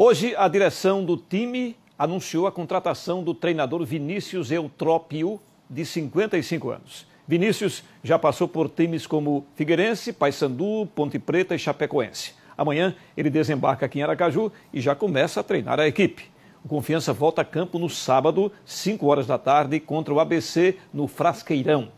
Hoje, a direção do time anunciou a contratação do treinador Vinícius Eutrópio, de 55 anos. Vinícius já passou por times como Figueirense, Paysandu, Ponte Preta e Chapecoense. Amanhã ele desembarca aqui em Aracaju e já começa a treinar a equipe. O Confiança volta a campo no sábado, 5 horas da tarde, contra o ABC no Frasqueirão.